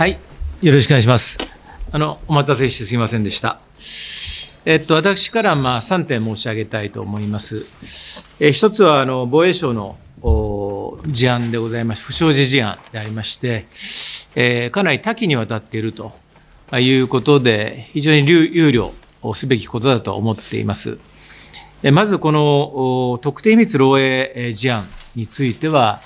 はい。よろしくお願いします。あの、お待たせしてすいませんでした。えっと、私からまあ3点申し上げたいと思います。え一つは、あの、防衛省の事案でございます。不祥事事案でありまして、えー、かなり多岐にわたっているということで、非常に憂慮をすべきことだと思っています。えまず、この特定秘密漏洩事案については、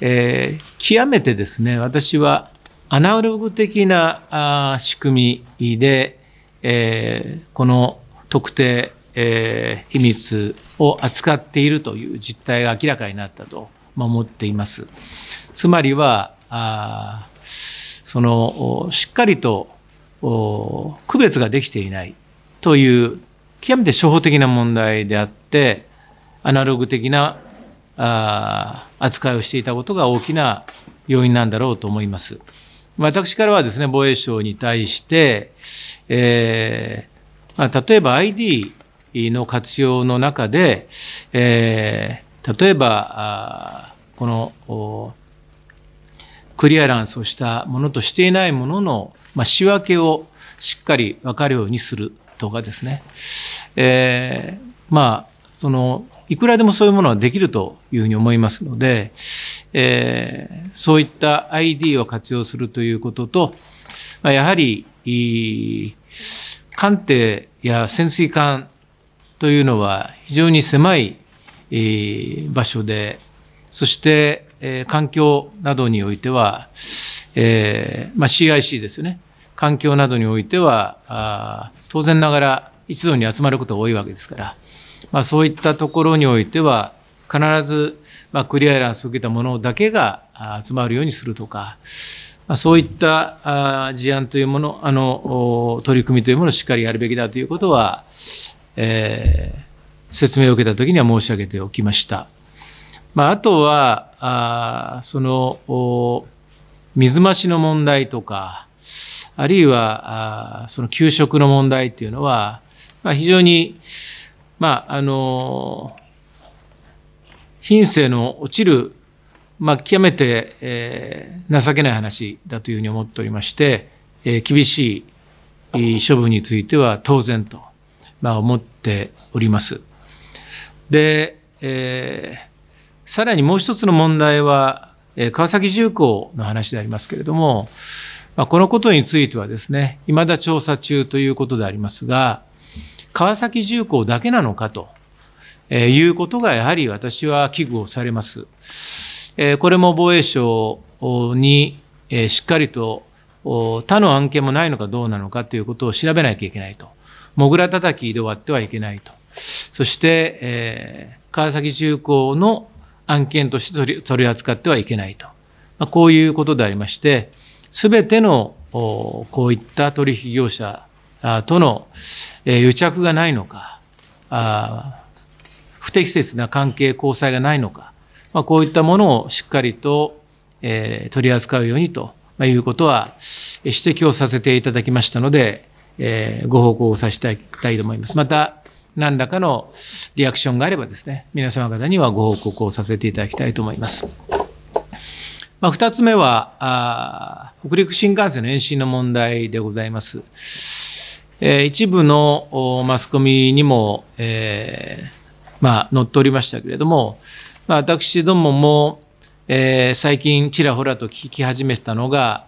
えー、極めてですね、私はアナログ的な仕組みで、えー、この特定、えー、秘密を扱っているという実態が明らかになったと、ま思っています。つまりは、あその、しっかりと区別ができていないという極めて初歩的な問題であって、アナログ的なあ扱いをしていたことが大きな要因なんだろうと思います。私からはですね、防衛省に対して、えー、まあ、例えば ID の活用の中で、えー、例えば、この、クリアランスをしたものとしていないものの、まあ、仕分けをしっかり分かるようにするとかですね。えー、まあ、その、いくらでもそういうものはできるというふうに思いますので、えー、そういった ID を活用するということと、まあ、やはり、艦艇や潜水艦というのは非常に狭い、えー、場所で、そして、えー、環境などにおいては、えーまあ、CIC ですよね。環境などにおいては、あ当然ながら一度に集まることが多いわけですから、まあ、そういったところにおいては、必ず、まあ、クリアランスを受けたものだけが集まるようにするとか、まあ、そういった事案というもの、あの、取り組みというものをしっかりやるべきだということは、えー、説明を受けたときには申し上げておきました。まあ、あとは、あその、水増しの問題とか、あるいは、あその給食の問題っていうのは、まあ、非常に、まあ、あのー、品性の落ちる、まあ、極めて、えー、情けない話だというふうに思っておりまして、えー、厳しい処分については当然と、まあ、思っております。で、えー、さらにもう一つの問題は、えー、川崎重工の話でありますけれども、まあ、このことについてはですね、未だ調査中ということでありますが、川崎重工だけなのかと。えいうことがやはり私は危惧をされます。えこれも防衛省に、えしっかりと他の案件もないのかどうなのかということを調べなきゃいけないと。もぐら叩きで終わってはいけないと。そして、えー、川崎重工の案件として取り扱ってはいけないと。まあ、こういうことでありまして、すべてのこういった取引業者との、えー、癒着がないのか、あ不適切な関係、交際がないのか、まあ、こういったものをしっかりと、えー、取り扱うようにと、まあ、いうことは指摘をさせていただきましたので、えー、ご報告をさせていただきたいと思います。また、何らかのリアクションがあればですね、皆様方にはご報告をさせていただきたいと思います。まあ、二つ目はあ、北陸新幹線の延伸の問題でございます。えー、一部のマスコミにも、えー、まあ、乗っておりましたけれども、まあ、私どもも、えー、最近ちらほらと聞き始めたのが、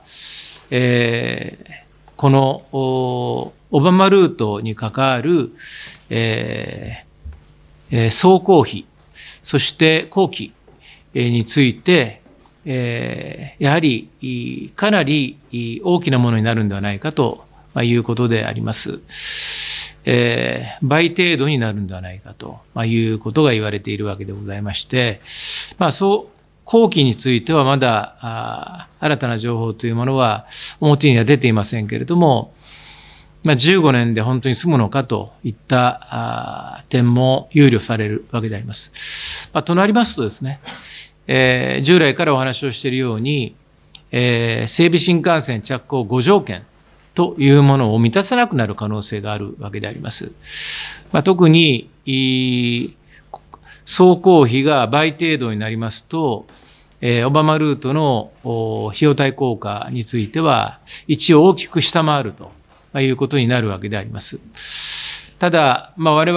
えー、このオバマルートに関わる、えー、総工費、そして工期について、えー、やはりかなり大きなものになるんではないかとまあ、いうことであります。えー、倍程度になるんではないかと、まあ、いうことが言われているわけでございまして、まあ、そう、後期についてはまだあ、新たな情報というものは表には出ていませんけれども、まあ、15年で本当に済むのかといったあ点も憂慮されるわけであります。まあ、となりますとですね、えー、従来からお話をしているように、えー、整備新幹線着工5条件、というものを満たさなくなる可能性があるわけであります。まあ、特に、総工費が倍程度になりますと、えー、オバマルートの費用対効果については、一応大きく下回るということになるわけであります。ただ、まあ、我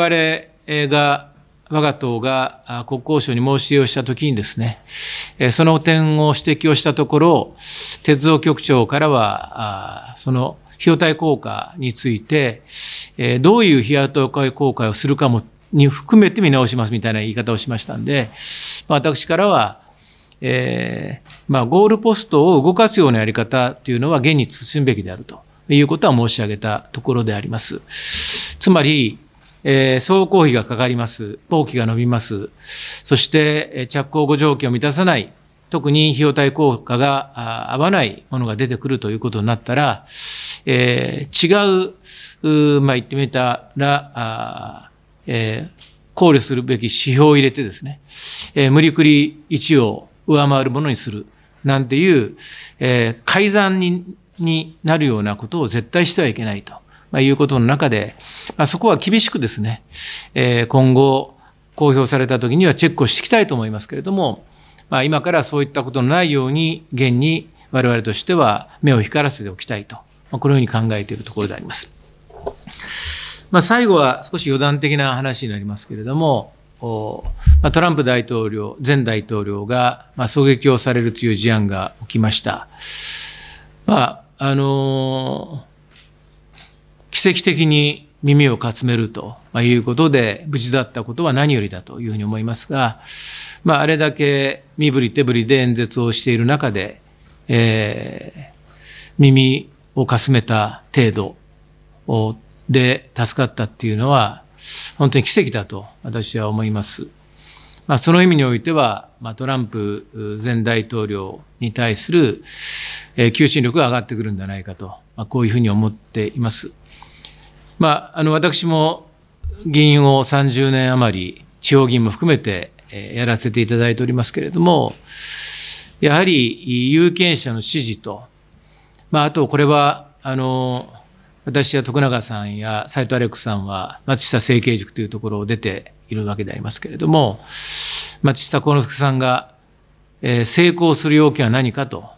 々が、我が党が国交省に申し入れをしたときにですね、その点を指摘をしたところ、鉄道局長からは、その費用対効果について、えー、どういう費用対効果をするかも、に含めて見直しますみたいな言い方をしましたんで、まあ、私からは、えー、まあ、ゴールポストを動かすようなやり方というのは現に進むべきであるということは申し上げたところであります。つまり、えー、総工費がかかります。工期が伸びます。そして、え着工後条件を満たさない。特に費用対効果が合わないものが出てくるということになったら、えー、違う、まあ、言ってみたら、あえー、考慮するべき指標を入れてですね、えー、無理くり1を上回るものにする、なんていう、えー、改ざんにになるようなことを絶対してはいけないと、まあ、いうことの中で、まあ、そこは厳しくですね、えー、今後、公表された時にはチェックをしていきたいと思いますけれども、まあ、今からそういったことのないように、現に我々としては目を光らせておきたいとまあ、このように考えているところであります。まあ、最後は少し余談的な話になりますけれども、まあ、トランプ大統領、前大統領が、まあ、狙撃をされるという事案が起きました。まあ、あのー、奇跡的に耳をかつめるということで、無事だったことは何よりだというふうに思いますが、まあ、あれだけ身振り手振りで演説をしている中で、えー、耳をかすめた程度で助かったっていうのは、本当に奇跡だと私は思います。まあ、その意味においては、まあ、トランプ前大統領に対する、えー、求心力が上がってくるんじゃないかと、まあ、こういうふうに思っています。まあ、あの、私も議員を30年余り、地方議員も含めて、えー、やらせていただいておりますけれども、やはり有権者の支持とまあ、あとこれはあの私や徳永さんや斎藤アレックスさんは松下政経塾というところを出ているわけでありますけれども松下幸之助さんが、えー、成功する要件は何かと、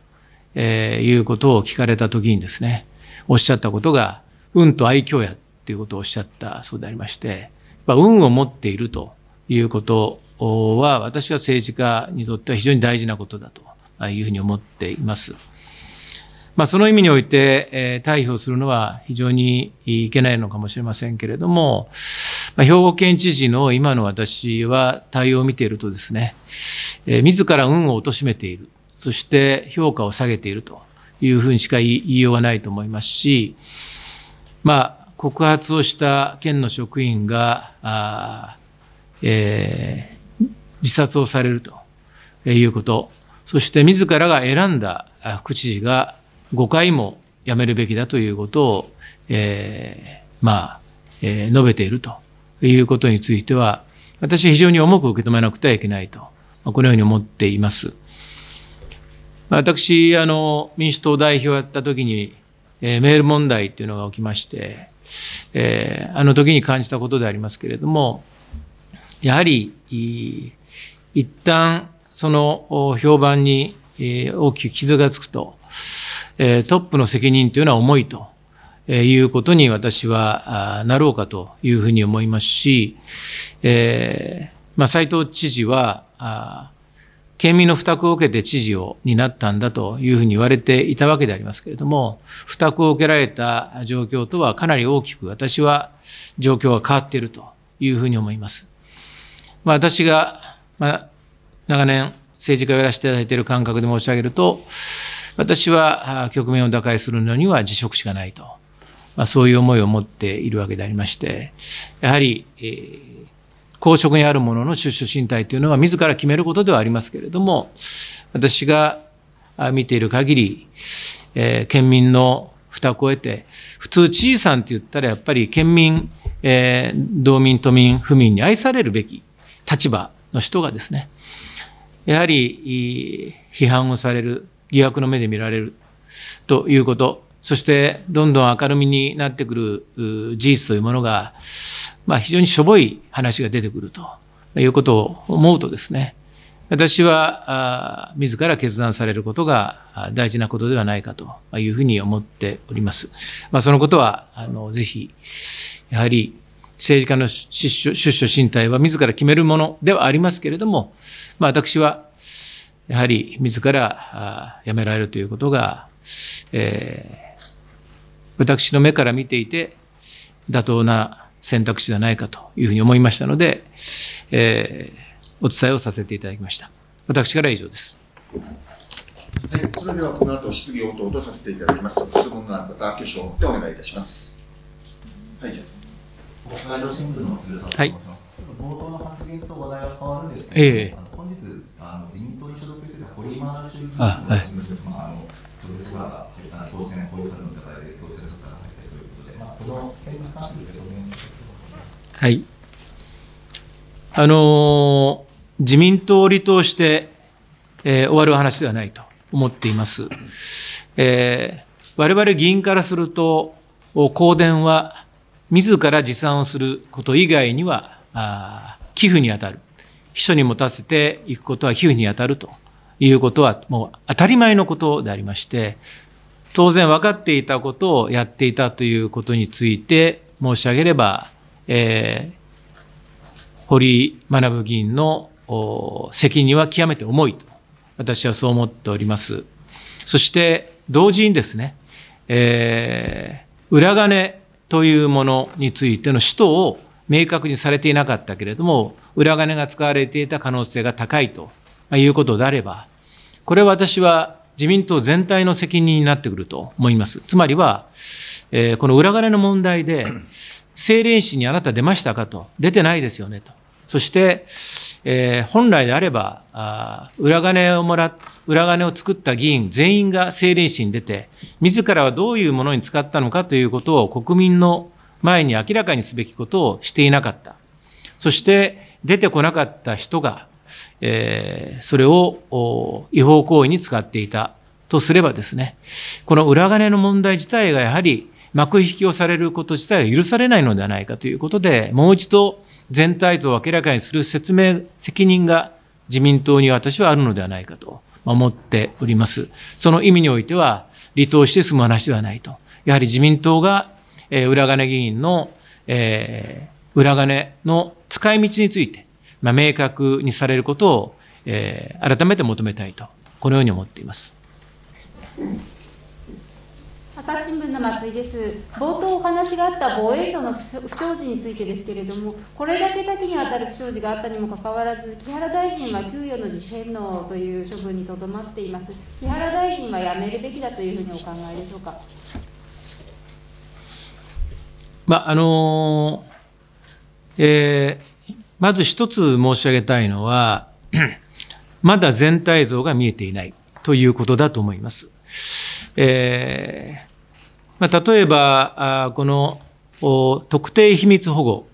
えー、いうことを聞かれた時にですねおっしゃったことが運と愛嬌やということをおっしゃったそうでありまして運を持っているということは私は政治家にとっては非常に大事なことだというふうに思っています。まあ、その意味において、えー、退避をするのは非常にいけないのかもしれませんけれども、まあ、兵庫県知事の今の私は対応を見ているとですね、えー、自ら運を貶めている、そして評価を下げているというふうにしか言いようがないと思いますし、まあ、告発をした県の職員が、あえー、自殺をされるということ、そして自らが選んだ副知事が5回もやめるべきだということを、えー、まあ、えー、述べているということについては、私非常に重く受け止めなくてはいけないと、このように思っています。私、あの、民主党代表をやったときに、えー、メール問題っていうのが起きまして、えー、あの時に感じたことでありますけれども、やはり、一旦、その評判に大きく傷がつくと、えトップの責任というのは重いということに私はなろうかというふうに思いますし、えまあ、斉藤知事は、県民の負託を受けて知事を、担ったんだというふうに言われていたわけでありますけれども、負託を受けられた状況とはかなり大きく、私は状況が変わっているというふうに思います。まあ、私が、まあ、長年政治家をやらせていただいている感覚で申し上げると、私は局面を打開するのには辞職しかないと、まあ、そういう思いを持っているわけでありまして、やはり、えー、公職にある者の出処進退というのは自ら決めることではありますけれども、私が見ている限り、えー、県民の蓋を超えて、普通知事さんって言ったらやっぱり県民、えー、道民、都民、府民に愛されるべき立場の人がですね、やはり批判をされる疑惑の目で見られるということ、そしてどんどん明るみになってくる事実というものが、まあ、非常にしょぼい話が出てくるということを思うとですね、私は、あ自ら決断されることが大事なことではないかというふうに思っております。まあ、そのことは、あの、ぜひ、やはり、政治家の出所、出所進退は自ら決めるものではありますけれども、まあ、私は、やはり自ら辞められるということが、えー、私の目から見ていて、妥当な選択肢ではないかというふうに思いましたので、えー、お伝えをさせていただきました。私から以上です。それではこの後質疑応答とさせていただきます。質問のある方、挙手を持ってお願いいたします。はい、じゃあ。はい。冒頭の発言と話題は変わるんですけ、ええ本日、あの自民党に所属している堀衆議院の当選、ので当選者入ったということで、まあ、このに関して、はい。あのー、自民党を離党して、えー、終わる話ではないと思っています。えー、我々議員からすると、香典は自ら持参をすること以外には、あ寄付に当たる。秘書に持たせていくことは皮膚に当たるということはもう当たり前のことでありまして、当然分かっていたことをやっていたということについて申し上げれば、えー、堀学議員の責任は極めて重いと、私はそう思っております。そして、同時にですね、えー、裏金というものについての使途を明確にされていなかったけれども、裏金が使われていた可能性が高いということであれば、これは私は自民党全体の責任になってくると思います。つまりは、えー、この裏金の問題で、政令市にあなた出ましたかと、出てないですよねと。そして、えー、本来であればあ、裏金をもら、裏金を作った議員全員が政令市に出て、自らはどういうものに使ったのかということを国民の前に明らかにすべきことをしていなかった。そして、出てこなかった人が、えー、それを違法行為に使っていたとすればですね、この裏金の問題自体がやはり幕引きをされること自体が許されないのではないかということで、もう一度全体像を明らかにする説明、責任が自民党に私はあるのではないかと思っております。その意味においては、離党して済む話ではないと。やはり自民党が、えー、裏金議員の、えー、裏金の使い道について、まあ、明確にされることを、えー、改めて求めたいと、このように思っています。朝日新聞の松井です。冒頭お話があった防衛省の不祥事についてですけれども、これだけ多岐にわたる不祥事があったにもかかわらず、木原大臣は給与の自主返納という処分にとどまっています。木原大臣は辞めるべきだというふうにお考えでしょうか。まああのーえー、まず一つ申し上げたいのは、まだ全体像が見えていないということだと思います。えー、まあ、例えば、あこの特定秘密保護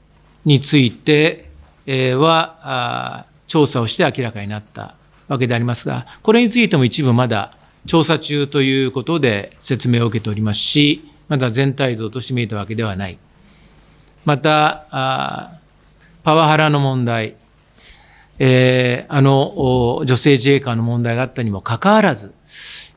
について、えは調査をして明らかになったわけでありますが、これについても一部まだ調査中ということで説明を受けておりますし、まだ全体像として見えたわけではない。また、パワハラの問題、えー、あの、女性自衛官の問題があったにもかかわらず、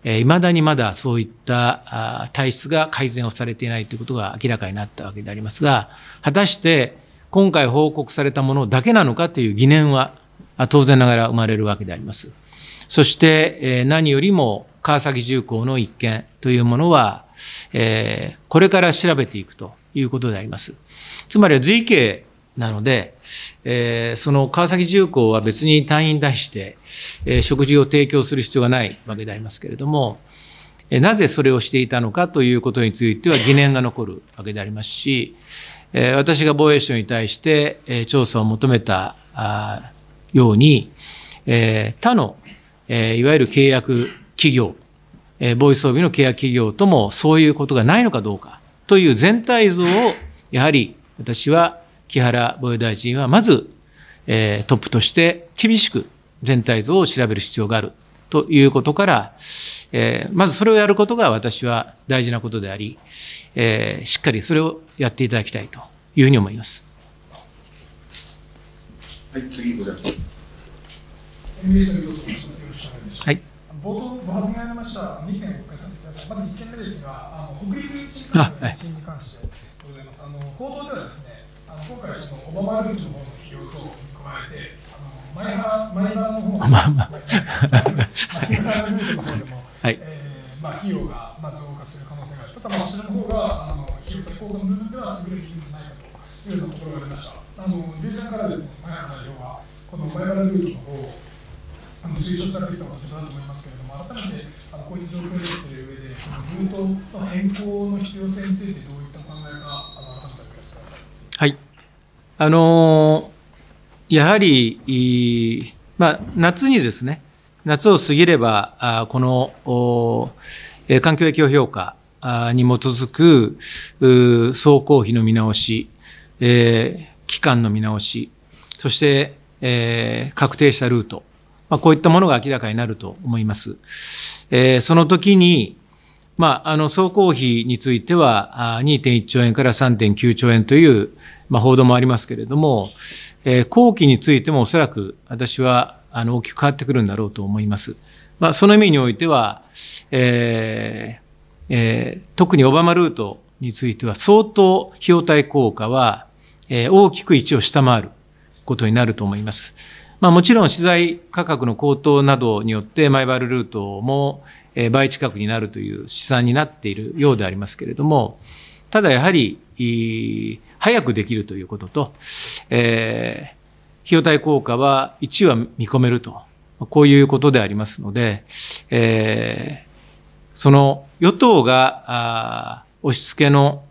えー、未だにまだそういった体質が改善をされていないということが明らかになったわけでありますが、果たして今回報告されたものだけなのかという疑念は当然ながら生まれるわけであります。そして、えー、何よりも川崎重工の一件というものは、えー、これから調べていくということであります。つまりは随形なので、えー、その川崎重工は別に隊員に対して、えー、食事を提供する必要がないわけでありますけれども、えー、なぜそれをしていたのかということについては疑念が残るわけでありますし、えー、私が防衛省に対して、えー、調査を求めたあように、えー、他の、えー、いわゆる契約企業、えー、防衛装備の契約企業ともそういうことがないのかどうかという全体像をやはり私は木原防衛大臣はまず、えー、トップとして厳しく全体像を調べる必要があるということから、えー、まずそれをやることが私は大事なことであり、えー、しっかりそれをやっていただきたいというふうに思います。はい、次ございます。はい。冒頭ご発言ありました2点お伺います。まず1点目ですが、あの北陸地の地震に関して、はいございます。あの報道ではですね、あの今回はそのオバマルールの方の起用と加えて、あのマイハマの方の、まあまあ、ルーの方でも、はい、えー、まあ費用がまあ増加する可能性があります。ただまあそれの方があの費用確の部分では優れているんじゃないかというようなところがりました。あのデータからですね、前イの代表はこの前イルールの方をあの推奨されているのだと思いますけれども、改めてあのこういう状況になっている上で、ルートの変更の必要性についてどういうはい。あのー、やはり、まあ、夏にですね、夏を過ぎれば、あこの、え環境影響評価に基づく、総工費の見直し、えー、期間の見直し、そして、えー、確定したルート、まあ、こういったものが明らかになると思います。えー、その時に、まあ、あの、総工費については、2.1兆円から3.9兆円という、まあ、報道もありますけれども、えー、後期についてもおそらく私は、あの、大きく変わってくるんだろうと思います。まあ、その意味においては、えー、えー、特にオバマルートについては相当費用対効果は、えー、大きく一応下回ることになると思います。まあもちろん資材価格の高騰などによって、マイバルルートも、え倍近くになるという試算になっているようでありますけれども、ただやはり、早くできるということと、えー、費用対効果は1は見込めると、こういうことでありますので、えー、その与党が押し付けの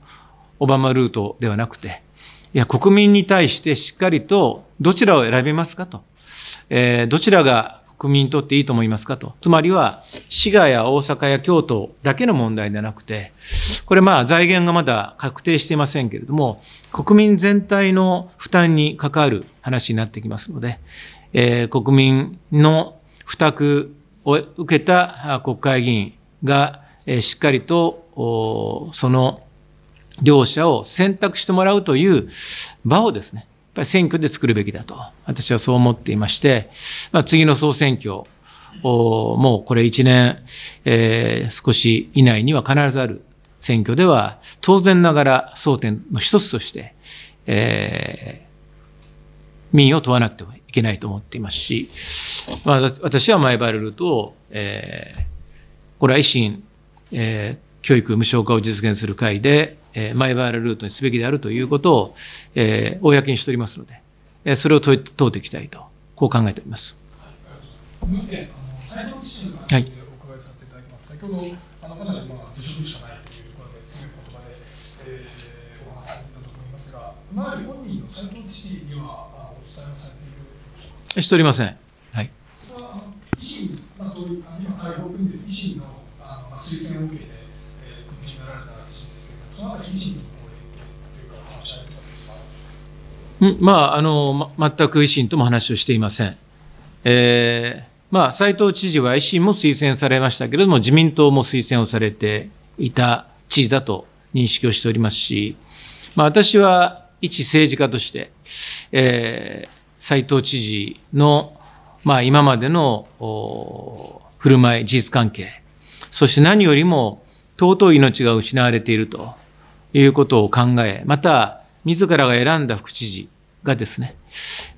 オバマルートではなくて、いや、国民に対してしっかりとどちらを選びますかと、えー、どちらが国民にとっていいと思いますかと。つまりは、滋賀や大阪や京都だけの問題ではなくて、これまあ財源がまだ確定していませんけれども、国民全体の負担に関わる話になってきますので、えー、国民の負託を受けた国会議員が、えー、しっかりと、その両者を選択してもらうという場をですね、っぱり選挙で作るべきだと、私はそう思っていまして、まあ、次の総選挙、もうこれ1年、えー、少し以内には必ずある選挙では、当然ながら争点の一つとして、えー、民を問わなくてはいけないと思っていますし、まあ、私は前バレルと、えー、これは維新、えー、教育無償化を実現する会で、えー、マイバイラルルートにすべきであるということを、えー、公にしておりますので、えー、それを問問うていきたいと、こう考えております。はい。先いえ本人の藤知事にはお伝えされているしておりません。はい。それはあの維新、まあ、どういう、あ解放組で維新のあの、まあ、推薦を受けまあ、あの、ま、全く維新とも話をしていません。えー、まあ、斎藤知事は維新も推薦されましたけれども、自民党も推薦をされていた知事だと認識をしておりますし、まあ、私は一政治家として、えー、斎藤知事の、まあ、今までの振る舞い、事実関係、そして何よりも尊い命が失われているということを考え、また、自らが選んだ副知事、がですね、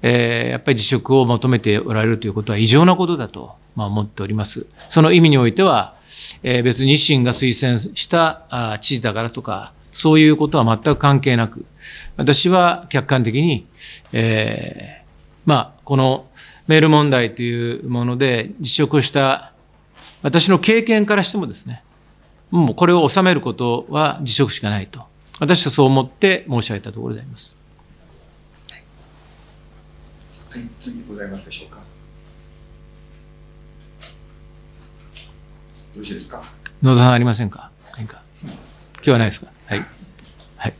えー、やっぱり辞職を求めておられるということは異常なことだと、まあ、思っております。その意味においては、えー、別に維新が推薦したあ知事だからとか、そういうことは全く関係なく、私は客観的に、えー、まあ、このメール問題というもので辞職した私の経験からしてもですね、もうこれを収めることは辞職しかないと。私はそう思って申し上げたところであります。はい、次ございますでしょうか。よろしいですか。野田さんありませんか。何か。今日はないですか。はい。はい。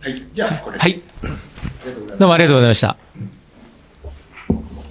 はい、じゃあ、これ。はい。どうもありがとうございました。